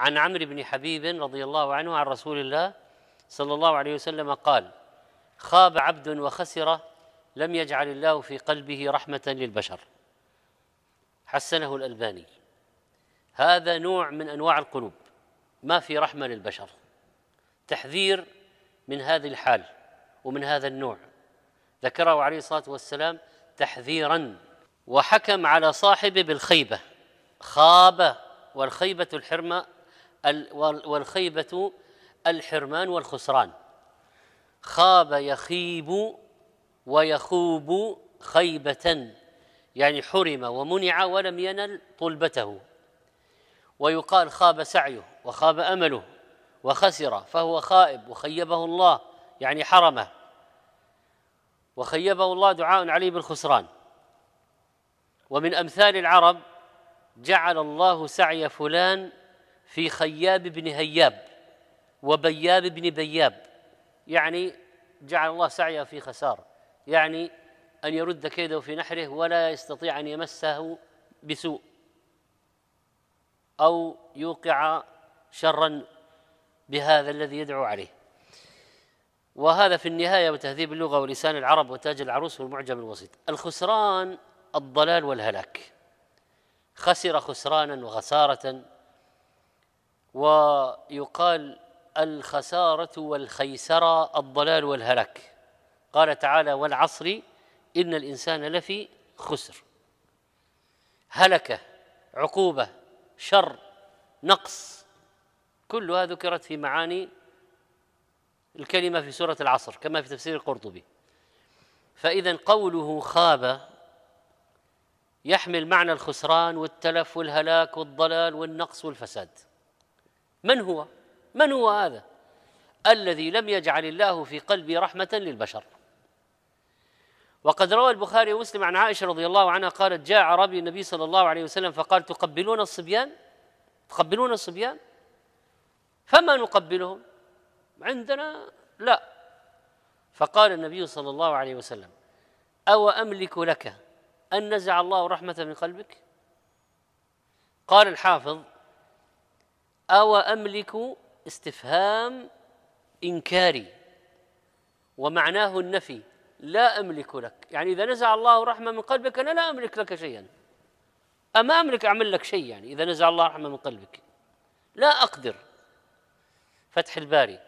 عن عمرو بن حبيب رضي الله عنه عن رسول الله صلى الله عليه وسلم قال خاب عبد وخسر لم يجعل الله في قلبه رحمة للبشر حسنه الألباني هذا نوع من أنواع القلوب ما في رحمة للبشر تحذير من هذه الحال ومن هذا النوع ذكره عليه الصلاة والسلام تحذيرا وحكم على صاحبه بالخيبة خاب والخيبة الحرمة والخيبة الحرمان والخسران خاب يخيب ويخوب خيبة يعني حرم ومنع ولم ينل طلبته ويقال خاب سعيه وخاب امله وخسر فهو خائب وخيبه الله يعني حرمه وخيبه الله دعاء عليه بالخسران ومن امثال العرب جعل الله سعي فلان في خياب بن هياب وبياب بن بياب يعني جعل الله سعيه في خسار يعني أن يرد كيده في نحره ولا يستطيع أن يمسه بسوء أو يوقع شرا بهذا الذي يدعو عليه وهذا في النهاية وتهذيب اللغة ولسان العرب وتاج العروس والمعجم الوسيط الخسران الضلال والهلاك خسر خسرانا وخسارة ويقال الخسارة والخيسرة الضلال والهلاك قال تعالى والعصر إن الإنسان لفي خسر هلكة عقوبة شر نقص كلها ذكرت في معاني الكلمة في سورة العصر كما في تفسير القرطبي فإذا قوله خاب يحمل معنى الخسران والتلف والهلاك والضلال والنقص والفساد من هو من هو هذا الذي لم يجعل الله في قلبي رحمه للبشر وقد روى البخاري ومسلم عن عائشه رضي الله عنها قالت جاء اعرابي النبي صلى الله عليه وسلم فقال تقبلون الصبيان تقبلون الصبيان فما نقبلهم عندنا لا فقال النبي صلى الله عليه وسلم او املك لك ان نزع الله رحمه من قلبك قال الحافظ أو أملك استفهام إنكاري ومعناه النفي لا أملك لك يعني إذا نزع الله رحمة من قلبك أنا لا أملك لك شيئا أما أملك أعمل لك شيء يعني إذا نزع الله رحمة من قلبك لا أقدر فتح الباري